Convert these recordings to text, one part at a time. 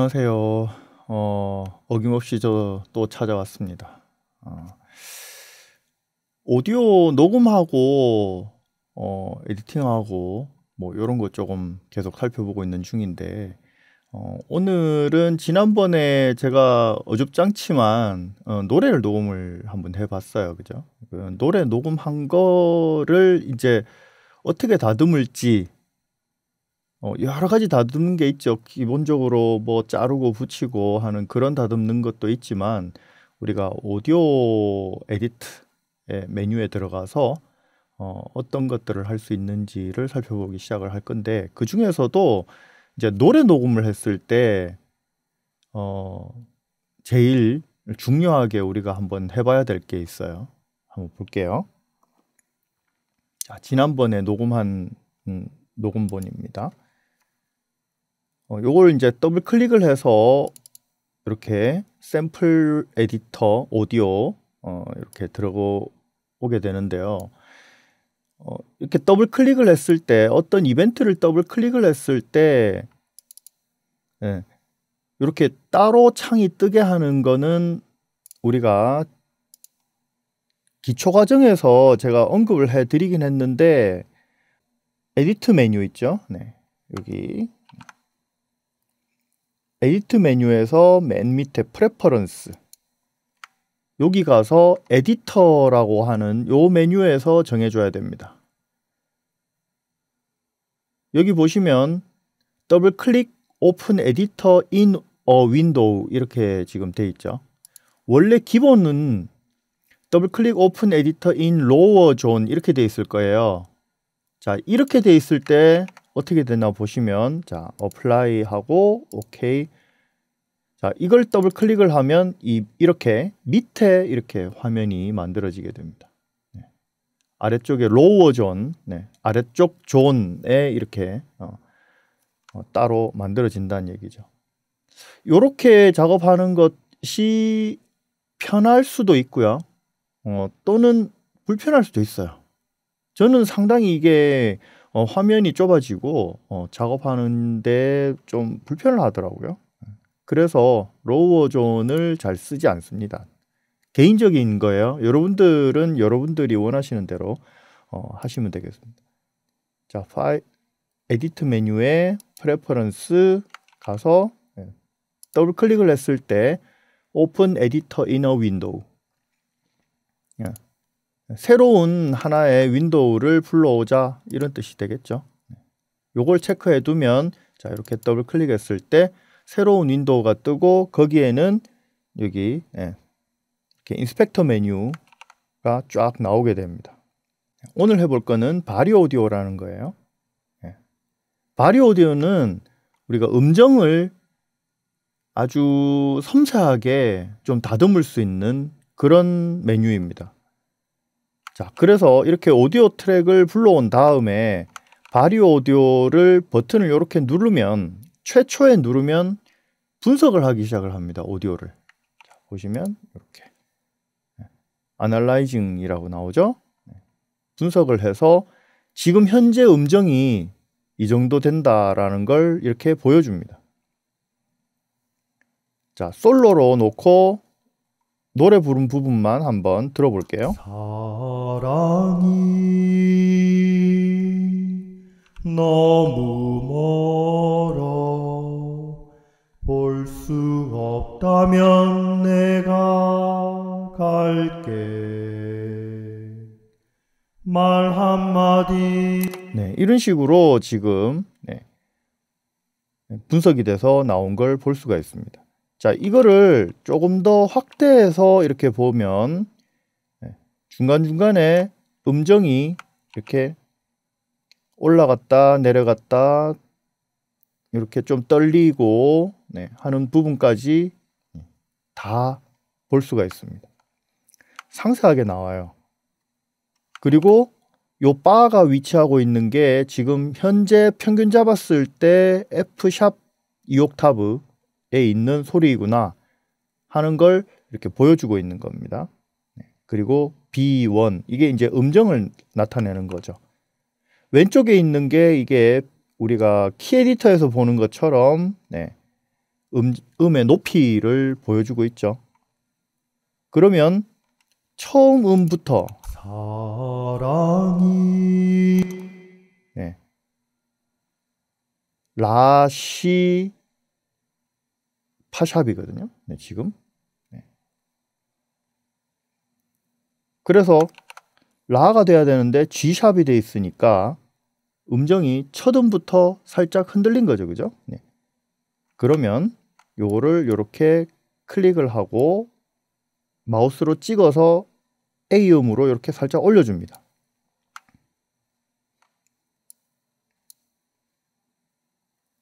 안녕하세요. 어, 어김없이 저 또 찾아왔습니다. 어, 오디오 녹음하고 어, 에디팅하고 뭐 이런 것 조금 계속 살펴보고 있는 중인데 어, 오늘은 지난번에 제가 어줍장치만 어, 노래를 녹음을 한번 해봤어요, 그죠? 그 노래 녹음한 거를 이제 어떻게 다듬을지 어, 여러 가지 다듬는 게 있죠. 기본적으로 뭐 자르고 붙이고 하는 그런 다듬는 것도 있지만 우리가 오디오 에디트 메뉴에 들어가서 어, 어떤 것들을 할 수 있는지를 살펴보기 시작을 할 건데 그 중에서도 이제 노래 녹음을 했을 때 어, 제일 중요하게 우리가 한번 해봐야 될 게 있어요. 한번 볼게요. 자, 지난번에 녹음한 음, 녹음본입니다. 어, 요걸 이제 더블 클릭을 해서 이렇게 샘플 에디터 오디오 어, 이렇게 들어오게 되는데요. 어, 이렇게 더블 클릭을 했을 때 어떤 이벤트를 더블 클릭을 했을 때 네, 이렇게 따로 창이 뜨게 하는 거는 우리가 기초 과정에서 제가 언급을 해드리긴 했는데 에디트 메뉴 있죠? 네, 여기 에디트 메뉴에서 맨 밑에 프레퍼런스 여기 가서 에디터라고 하는 요 메뉴에서 정해줘야 됩니다. 여기 보시면 더블 클릭 오픈 에디터 인 어 윈도우 이렇게 지금 돼 있죠. 원래 기본은 더블 클릭 오픈 에디터 인 로어 존 이렇게 돼 있을 거예요. 자, 이렇게 돼 있을 때 어떻게 되나 보시면 자 apply 하고 OK 자 이걸 더블 클릭을 하면 이 이렇게 밑에 이렇게 화면이 만들어지게 됩니다. 네. 아래쪽에 로워 존 네. 아래쪽 존에 이렇게 어, 어, 따로 만들어진다는 얘기죠. 이렇게 작업하는 것이 편할 수도 있고요. 어, 또는 불편할 수도 있어요. 저는 상당히 이게 어, 화면이 좁아지고 어, 작업하는데 좀 불편을 하더라고요. 그래서 로우어존을 잘 쓰지 않습니다. 개인적인 거예요. 여러분들은 여러분들이 원하시는 대로 어, 하시면 되겠습니다. 자, 파일 에디트 메뉴에 프레퍼런스 가서 예, 더블 클릭을 했을 때 오픈 에디터 이너 윈도우 새로운 하나의 윈도우를 불러오자 이런 뜻이 되겠죠. 요걸 체크해 두면 자 이렇게 더블 클릭했을 때 새로운 윈도우가 뜨고 거기에는 여기 예, 이렇게 인스펙터 메뉴가 쫙 나오게 됩니다. 오늘 해 볼 거는 바리 오디오라는 거예요. 예. 바리 오디오는 우리가 음정을 아주 섬세하게 좀 다듬을 수 있는 그런 메뉴입니다. 자, 그래서 이렇게 오디오 트랙을 불러온 다음에 바리 오디오를 버튼을 이렇게 누르면 최초에 누르면 분석을 하기 시작을 합니다. 오디오를. 자, 보시면 이렇게 아날라이징이라고 네. 나오죠. 네. 분석을 해서 지금 현재 음정이 이 정도 된다라는 걸 이렇게 보여줍니다. 자, 솔로로 놓고 노래 부른 부분만 한번 들어볼게요. 사랑이 너무 멀어 볼 수 없다면 내가 갈게 말 한마디 네 이런 식으로 지금 네, 분석이 돼서 나온 걸 볼 수가 있습니다. 자, 이거를 조금 더 확대해서 이렇게 보면 예, 중간중간에 음정이 이렇게 올라갔다 내려갔다 이렇게 좀 떨리고 네, 하는 부분까지 예, 다볼 수가 있습니다. 상세하게 나와요. 그리고 요 바가 위치하고 있는 게 지금 현재 평균 잡았을 때 F2옥타브 샵에 있는 소리이구나 하는 걸 이렇게 보여주고 있는 겁니다. 네. 그리고 B1 이게 이제 음정을 나타내는 거죠. 왼쪽에 있는 게 이게 우리가 키 에디터에서 보는 것처럼 네, 음, 음의 높이를 보여주고 있죠. 그러면 처음 음부터 사랑이 네. 라시 파샵이거든요. 네, 지금. 네. 그래서 라가 돼야 되는데 G샵이 돼 있으니까 음정이 첫 음부터 살짝 흔들린 거죠. 그죠? 네. 그러면 요거를 이렇게 클릭을 하고 마우스로 찍어서 A음으로 이렇게 살짝 올려줍니다.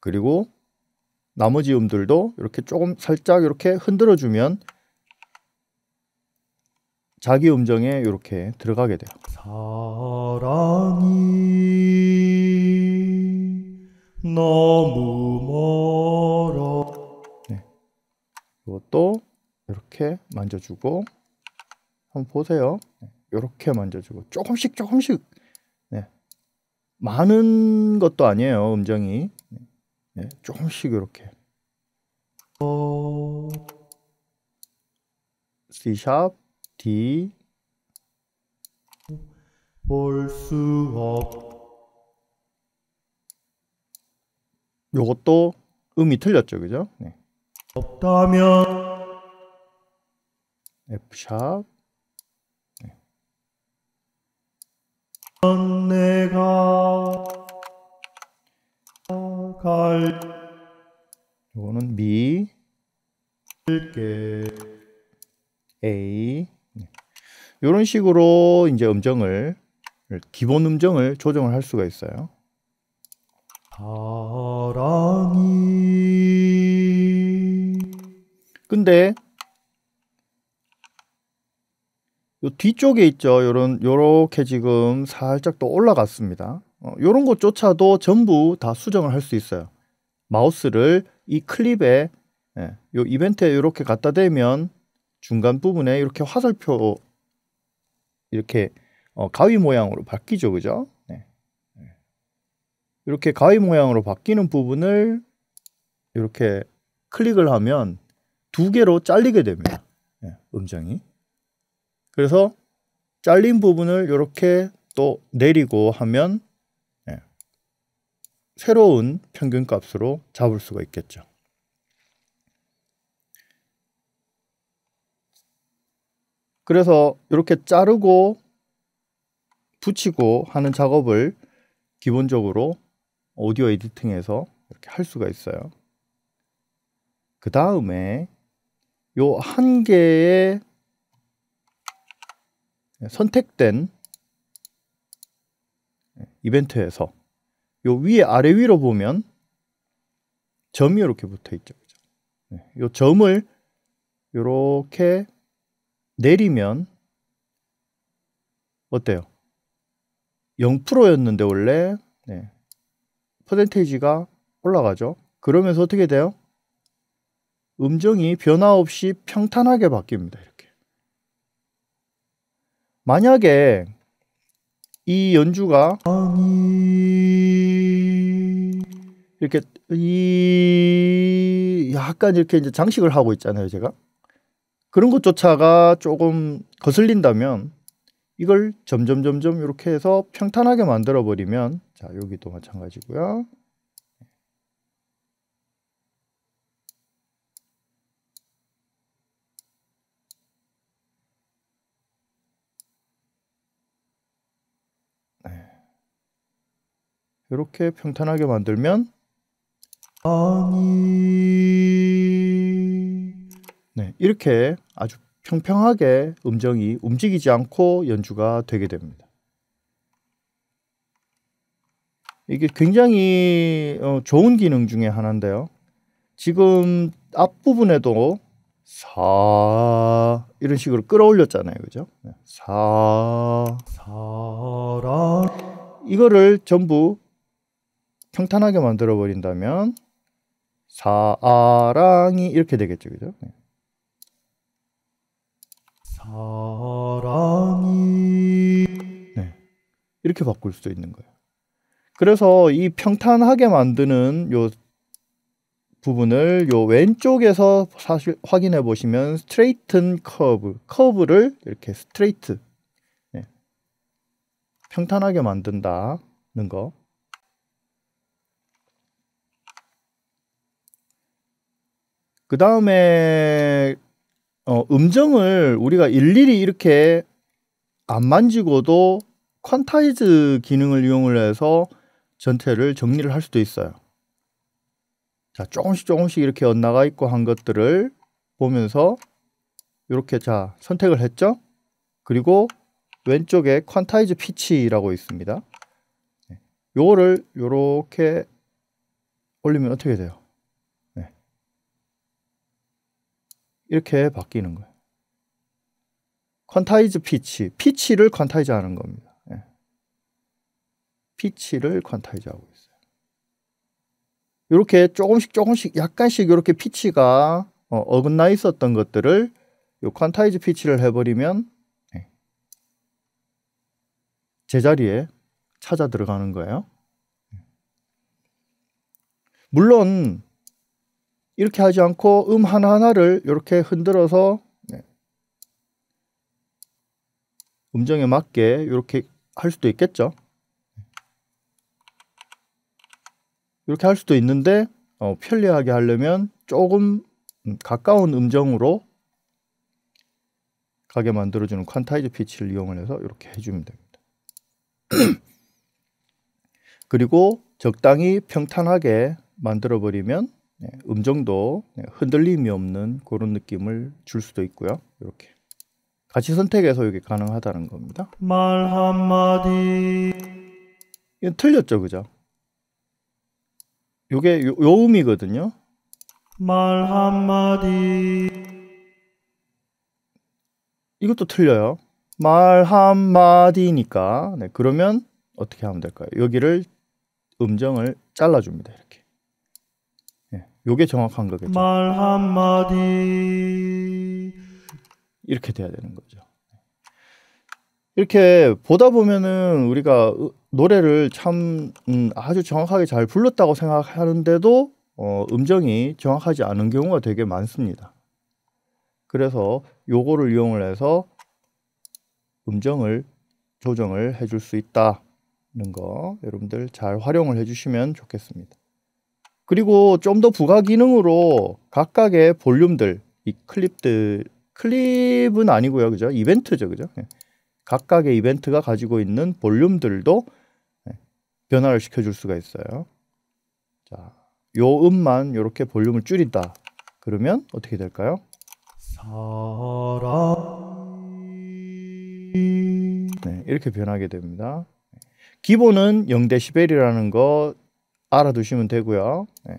그리고 나머지 음들도 이렇게 조금 살짝 이렇게 흔들어 주면 자기 음정에 이렇게 들어가게 돼요. 사랑이 너무 멀어. 네. 이것도 이렇게 만져주고 한번 보세요. 네, 이렇게 만져주고 조금씩 조금씩 네. 많은 것도 아니에요 음정이 예, 조금씩 이렇게 어... C 샵 D 볼 수 없. 요것도 음이 틀렸죠, 그죠? 네. 없다면 F 샵. 네. 내가 할 요거는 미게 A 이런 네. 식으로 이제 음정을 기본 음정을 조정을 할 수가 있어요. 사랑이 근데 요 뒤쪽에 있죠. 요런 요렇게 지금 살짝 또 올라갔습니다. 어, 요런 것조차도 전부 다 수정을 할 수 있어요. 마우스를 이 클립에 예, 이벤트에 이렇게 갖다 대면 중간 부분에 이렇게 화살표 이렇게 어, 가위 모양으로 바뀌죠, 그죠? 네. 예. 이렇게 가위 모양으로 바뀌는 부분을 이렇게 클릭을 하면 두 개로 잘리게 됩니다. 네, 음정이. 그래서 잘린 부분을 이렇게 또 내리고 하면 새로운 평균값으로 잡을 수가 있겠죠. 그래서 이렇게 자르고 붙이고 하는 작업을 기본적으로 오디오 에디팅에서 이렇게 할 수가 있어요. 그 다음에 요 한 개의 선택된 이벤트에서 요 위에 아래 위로 보면 점이 이렇게 붙어 있죠. 그죠? 네. 요 점을 이렇게 내리면 어때요? 0%였는데 원래 네. 퍼센테이지가 올라가죠. 그러면서 어떻게 돼요? 음정이 변화 없이 평탄하게 바뀝니다. 이렇게. 만약에 이 연주가 이렇게 이 약간 이렇게 이제 장식을 하고 있잖아요, 제가. 그런 것조차가 조금 거슬린다면 이걸 점점 점점 이렇게 해서 평탄하게 만들어 버리면 자, 여기도 마찬가지고요. 이렇게 평탄하게 만들면 아니 네 이렇게 아주 평평하게 음정이 움직이지 않고 연주가 되게 됩니다. 이게 굉장히 어, 좋은 기능 중에 하나인데요. 지금 앞부분에도 사 이런 식으로 끌어올렸잖아요. 그죠? 네, 사 사랑 이거를 전부 평탄하게 만들어 버린다면 사랑이 이렇게 되겠죠, 그죠? 네. 사랑이 네. 이렇게 바꿀 수 있는 거예요. 그래서 이 평탄하게 만드는 요 부분을 요 왼쪽에서 사실 확인해 보시면 스트레이튼 커브, 커브를 이렇게 스트레이트 네. 평탄하게 만든다는 거그 다음에 어, 음정을 우리가 일일이 이렇게 안 만지고도 퀀타이즈 기능을 이용을 해서 전체를 정리를 할 수도 있어요. 자, 조금씩 조금씩 이렇게 엇나가 있고 한 것들을 보면서 이렇게 자, 선택을 했죠? 그리고 왼쪽에 퀀타이즈 피치라고 있습니다. 네. 요거를 요렇게 올리면 어떻게 돼요? 이렇게 바뀌는 거예요. 퀀타이즈 피치, 피치를 퀀타이즈 하는 겁니다. 예. 피치를 퀀타이즈 하고 있어요. 이렇게 조금씩 조금씩 약간씩 이렇게 피치가 어, 긋나 있었던 것들을 요 퀀타이즈 피치를 해버리면 예. 제자리에 찾아 들어가는 거예요. 예. 물론 이렇게 하지 않고 음 하나하나를 이렇게 흔들어서 네. 음정에 맞게 이렇게 할 수도 있겠죠. 이렇게 할 수도 있는데 어, 편리하게 하려면 조금 음, 가까운 음정으로 가게 만들어주는 퀀타이즈 피치를 이용을 해서 이렇게 해주면 됩니다. 그리고 적당히 평탄하게 만들어버리면 네, 음정도 네, 흔들림이 없는 그런 느낌을 줄 수도 있고요. 이렇게 같이 선택해서 이게 가능하다는 겁니다. 말 한마디 이건 틀렸죠, 그죠? 이게 요, 음이거든요. 말 한마디 이것도 틀려요. 말 한마디니까 네, 그러면 어떻게 하면 될까요? 여기를 음정을 잘라줍니다. 이렇게 요게 정확한 거겠죠. 말 한마디 이렇게 돼야 되는 거죠. 이렇게 보다 보면은 우리가 노래를 참 음, 아주 정확하게 잘 불렀다고 생각하는데도 어, 음정이 정확하지 않은 경우가 되게 많습니다. 그래서 요거를 이용을 해서 음정을 조정을 해줄 수 있다는 거 여러분들 잘 활용을 해주시면 좋겠습니다. 그리고 좀 더 부가 기능으로 각각의 볼륨들, 이 클립들, 클립은 아니고요. 그죠? 이벤트죠. 그죠? 예. 각각의 이벤트가 가지고 있는 볼륨들도 예, 변화를 시켜줄 수가 있어요. 자, 요 음만 이렇게 볼륨을 줄인다. 그러면 어떻게 될까요? 네, 이렇게 변하게 됩니다. 기본은 0대시벨이라는거 알아두시면 되고요. 네.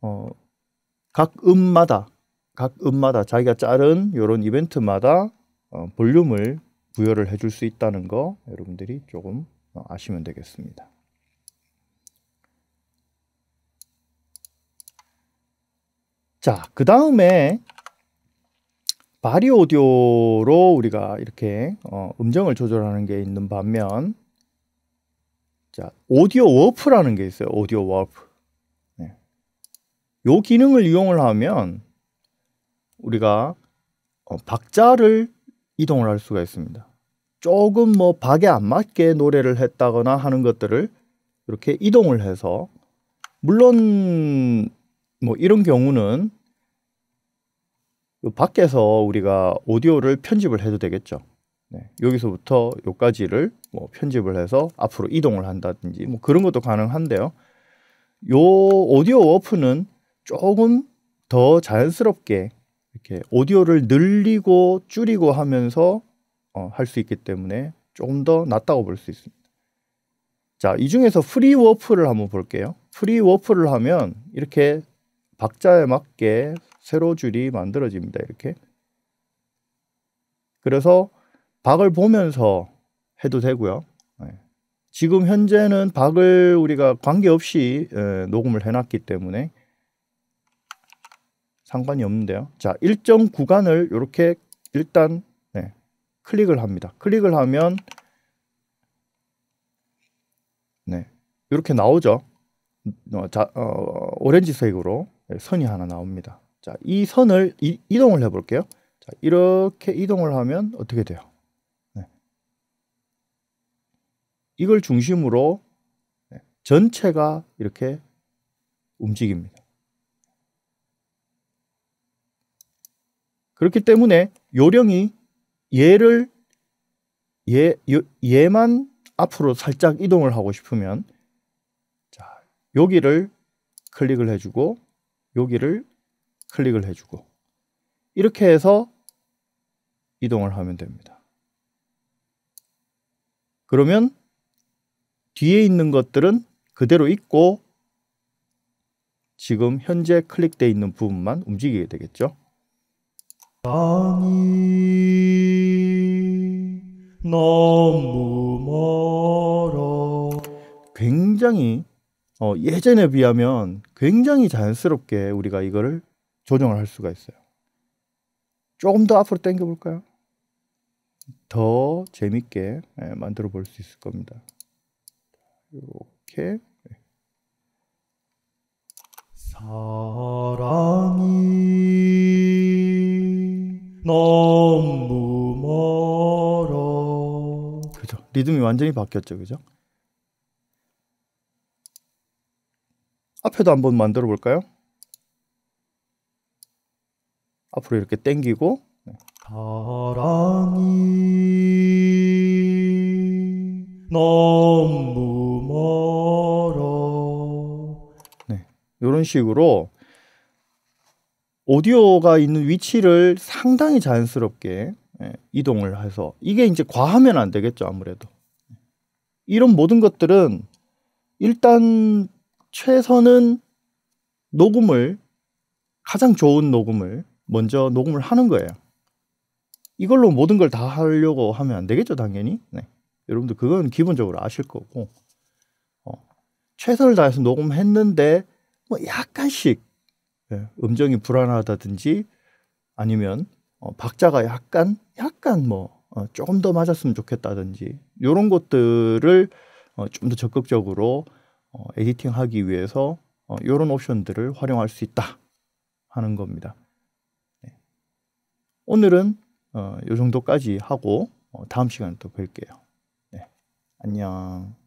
어, 각 음마다 각 음마다 자기가 자른 이런 이벤트마다 어, 볼륨을 부여를 해줄 수 있다는 거 여러분들이 조금 어, 아시면 되겠습니다. 자, 그 다음에 바리 오디오로 우리가 이렇게 어, 음정을 조절하는 게 있는 반면 자, 오디오 워프라는 게 있어요. 오디오 워프. 네. 요 기능을 이용을 하면 우리가 어, 박자를 이동을 할 수가 있습니다. 조금 뭐 박에 안 맞게 노래를 했다거나 하는 것들을 이렇게 이동을 해서 물론 뭐 이런 경우는 밖에서 우리가 오디오를 편집을 해도 되겠죠. 네, 여기서부터 여기까지를 뭐 편집을 해서 앞으로 이동을 한다든지 뭐 그런 것도 가능한데요. 요 오디오 워프는 조금 더 자연스럽게 이렇게 오디오를 늘리고 줄이고 하면서 어, 할수 있기 때문에 조금 더 낫다고 볼 수 있습니다. 자, 이 중에서 프리 워프를 한번 볼게요. 프리 워프를 하면 이렇게 박자에 맞게 세로 줄이 만들어집니다. 이렇게. 그래서 박을 보면서 해도 되고요. 네. 지금 현재는 박을 우리가 관계없이 녹음을 해놨기 때문에 상관이 없는데요. 자, 일정 구간을 이렇게 일단 네, 클릭을 합니다. 클릭을 하면 네, 이렇게 나오죠. 어, 자, 어, 오렌지색으로 네, 선이 하나 나옵니다. 자, 이 선을 이, 이동을 해볼게요. 자, 이렇게 이동을 하면 어떻게 돼요? 이걸 중심으로 전체가 이렇게 움직입니다. 그렇기 때문에 요령이 얘를 얘, 얘만 앞으로 살짝 이동을 하고 싶으면 자, 여기를 클릭을 해주고 여기를 클릭을 해주고 이렇게 해서 이동을 하면 됩니다. 그러면 뒤에 있는 것들은 그대로 있고 지금 현재 클릭돼 있는 부분만 움직이게 되겠죠. 아니 너무 멀어 굉장히 어, 예전에 비하면 굉장히 자연스럽게 우리가 이거를 조정을 할 수가 있어요. 조금 더 앞으로 당겨 볼까요? 더 재밌게 예, 만들어 볼 수 있을 겁니다. 이렇게 사랑이 너무 멀어. 그죠. 리듬이 완전히 바뀌었죠, 그죠? 앞에도 한번 만들어 볼까요? 앞으로 이렇게 땡기고 네. 사랑이 너 이런 식으로 오디오가 있는 위치를 상당히 자연스럽게 예, 이동을 해서 이게 이제 과하면 안 되겠죠 아무래도 이런 모든 것들은 일단 최선은 녹음을 가장 좋은 녹음을 먼저 녹음을 하는 거예요. 이걸로 모든 걸 다 하려고 하면 안 되겠죠 당연히. 네. 여러분들 그건 기본적으로 아실 거고 어, 최선을 다해서 녹음했는데 뭐 약간씩 예, 음정이 불안하다든지 아니면 어, 박자가 약간 약간 뭐 어, 조금 더 맞았으면 좋겠다든지 이런 것들을 어, 좀더 적극적으로 어, 에디팅하기 위해서 어, 이런 옵션들을 활용할 수 있다 하는 겁니다. 네. 오늘은 어, 이 정도까지 하고 어, 다음 시간에 또 뵐게요. 네. 안녕.